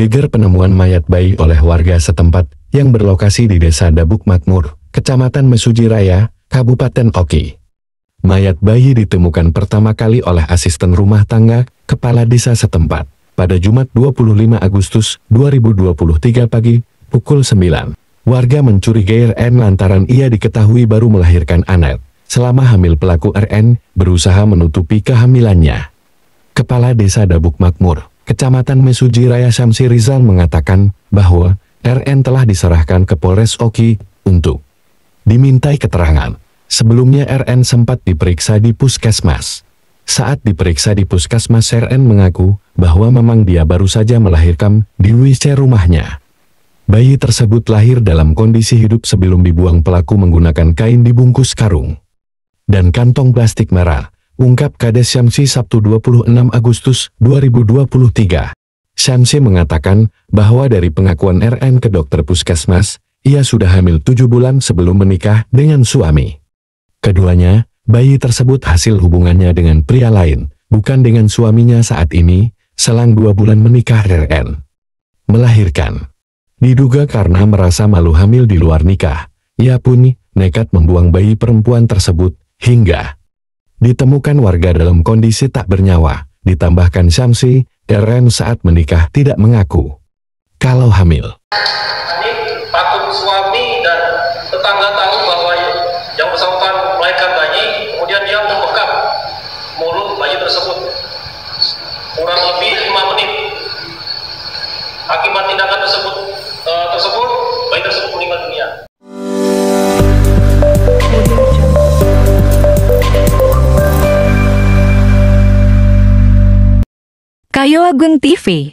geger penemuan mayat bayi oleh warga setempat yang berlokasi di desa Dabuk Makmur, kecamatan Mesuji Raya, Kabupaten Oki. Mayat bayi ditemukan pertama kali oleh asisten rumah tangga, kepala desa setempat, pada Jumat 25 Agustus 2023 pagi, pukul 9. Warga mencurigai RN lantaran ia diketahui baru melahirkan anak. Selama hamil pelaku RN berusaha menutupi kehamilannya. Kepala Desa Dabuk Makmur Kecamatan Mesuji Raya Syamsi Rizal mengatakan bahwa RN telah diserahkan ke Polres Oki untuk dimintai keterangan. Sebelumnya RN sempat diperiksa di puskesmas. Saat diperiksa di puskesmas RN mengaku bahwa memang dia baru saja melahirkan di WC rumahnya. Bayi tersebut lahir dalam kondisi hidup sebelum dibuang pelaku menggunakan kain dibungkus karung dan kantong plastik merah ungkap Kades Syamsi Sabtu 26 Agustus 2023. Syamsi mengatakan bahwa dari pengakuan RN ke dokter puskesmas, ia sudah hamil tujuh bulan sebelum menikah dengan suami. Keduanya, bayi tersebut hasil hubungannya dengan pria lain, bukan dengan suaminya saat ini, selang dua bulan menikah RN. Melahirkan. Diduga karena merasa malu hamil di luar nikah, ia pun nekat membuang bayi perempuan tersebut, hingga Ditemukan warga dalam kondisi tak bernyawa, ditambahkan Syamsi, Eren saat menikah tidak mengaku. Kalau hamil. Ini takut suami dan tetangga tahu bahwa yang bersangkutan melahirkan bayi, kemudian dia membekap mulut bayi tersebut. Kurang lebih 5 menit. Kayo Agun TV.